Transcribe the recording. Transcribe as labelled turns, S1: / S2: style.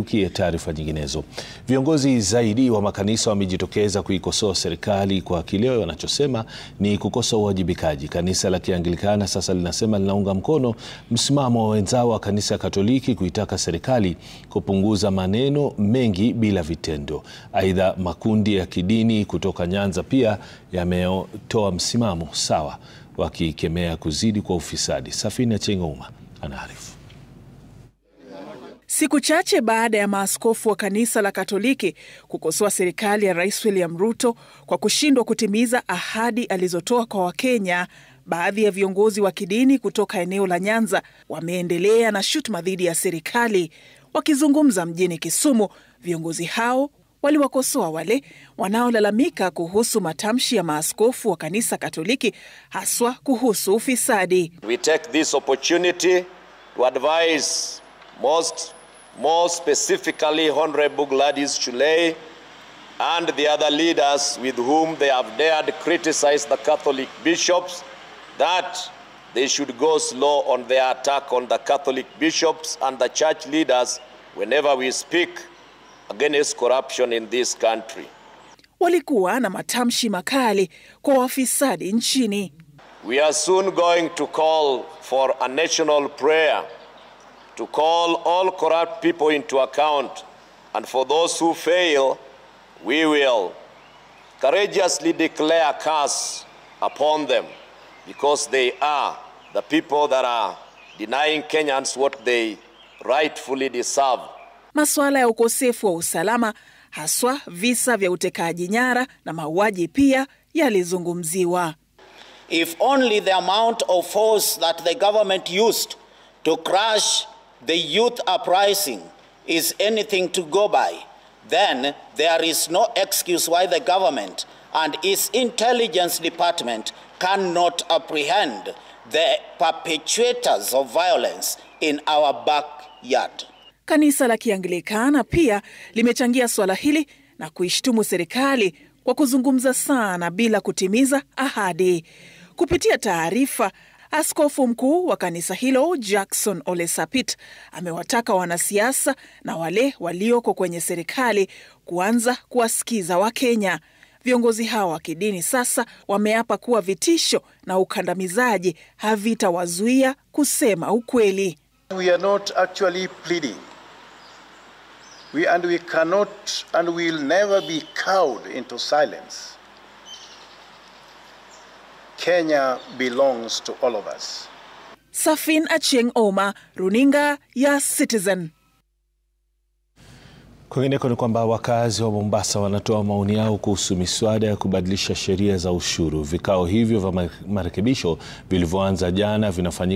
S1: Tukie taarifa nyinginezo. Viongozi zaidi wa makanisa wamejitokeza kuikosoa serikali kwa kile wanachosema ni kukosa uwajibikaji. Kanisa la Kianglikana sasa linasema linaunga mkono msimamo wa wenzao wa kanisa Katoliki kuitaka serikali kupunguza maneno mengi bila vitendo. Aidha, makundi ya kidini kutoka Nyanza pia yametoa msimamo sawa wakikemea kuzidi kwa ufisadi. Safina Chengouma anaarifu.
S2: Siku chache baada ya maaskofu wa kanisa la Katoliki kukosoa serikali ya Rais William Ruto kwa kushindwa kutimiza ahadi alizotoa kwa Wakenya, baadhi ya viongozi wa kidini kutoka eneo la Nyanza wameendelea na shutuma dhidi ya serikali. Wakizungumza mjini Kisumu, viongozi hao waliwakosoa wale wanaolalamika kuhusu matamshi ya maaskofu wa kanisa Katoliki, haswa kuhusu ufisadi.
S3: We take this opportunity to advise most more specifically Honorable Gladys Chulay and the other leaders with whom they have dared criticize the Catholic bishops, that they should go slow on their attack on the Catholic bishops and the church leaders whenever we speak against corruption in this country.
S2: Walikuwa na matamshi makali kwa wafisadi nchini.
S3: We are soon going to call for a national prayer to call all corrupt people into account, and for those who fail, we will courageously declare curse upon them, because they are the people that are denying Kenyans what they rightfully deserve.
S2: Masuala ya ukosefu wa usalama haswa visa vya utekaji nyara na mauaji pia yalizungumziwa.
S4: If only the amount of force that the government used to crush the youth uprising is anything to go by, then there is no excuse why the government and its intelligence department cannot apprehend the perpetrators of violence in our backyard.
S2: Kanisa la Kianglikana pia limechangia suala hili na kuishtumu serikali kwa kuzungumza sana bila kutimiza ahadi. Kupitia taarifa Askofu mkuu wa kanisa hilo Jackson Ole Sapit amewataka wanasiasa na wale walioko kwenye serikali kuanza kuwasikiza Wakenya. Viongozi hawa wa kidini sasa wameapa kuwa vitisho na ukandamizaji havitawazuia kusema ukweli.
S4: We are not actually pleading. We and we cannot and will never be cowed into silence. Kenya belongs to all of us.
S2: Safin Achieng Oma, runinga ya Citizen.
S1: Kwingineko ni kwamba wakazi wa Mombasa wanatoa maoni yao kuhusu miswada ya kubadilisha sheria za ushuru. Vikao hivyo vya marekebisho vilivyoanza jana vinafanyika